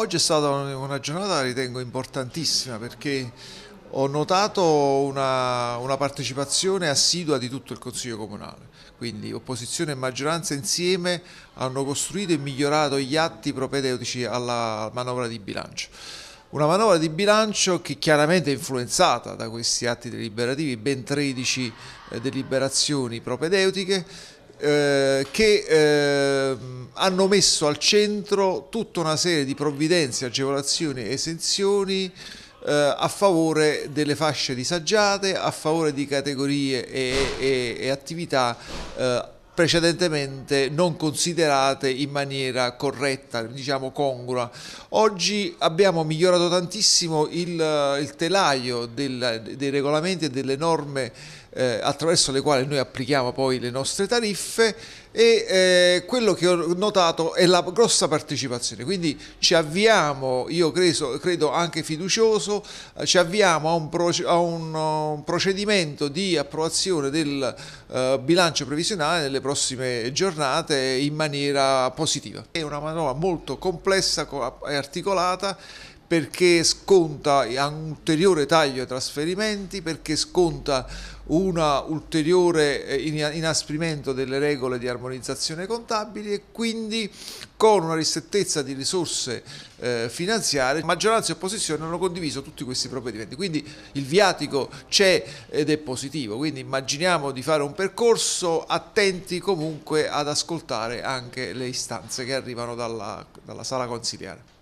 oggi è stata una giornata ritengo importantissima perché ho notato una, una, partecipazione assidua di tutto il Consiglio Comunale, quindi opposizione e maggioranza insieme hanno costruito e migliorato gli atti propedeutici alla manovra di bilancio. Una manovra di bilancio che chiaramente è influenzata da questi atti deliberativi, ben 13 eh, deliberazioni propedeutiche, eh, che... Eh, hanno messo al centro tutta una serie di provvidenze, agevolazioni e esenzioni eh, a favore delle fasce disagiate, a favore di categorie e, e, e attività eh, precedentemente non considerate in maniera corretta, diciamo congrua. Oggi abbiamo migliorato tantissimo il, il telaio del, dei regolamenti e delle norme eh, attraverso le quali noi applichiamo poi le nostre tariffe e eh, quello che ho notato è la grossa partecipazione, quindi ci avviamo, io credo, credo anche fiducioso, eh, ci avviamo a un, proce a un uh, procedimento di approvazione del uh, bilancio previsionale nelle prossime prossime giornate in maniera positiva. È una manovra molto complessa e articolata perché sconta un ulteriore taglio ai trasferimenti, perché sconta un ulteriore eh, inasprimento delle regole di armonizzazione contabili e quindi con una ristrettezza di risorse eh, finanziarie maggioranza e opposizione hanno condiviso tutti questi provvedimenti. Quindi il viatico c'è ed è positivo, quindi immaginiamo di fare un percorso attenti comunque ad ascoltare anche le istanze che arrivano dalla, dalla sala consigliare.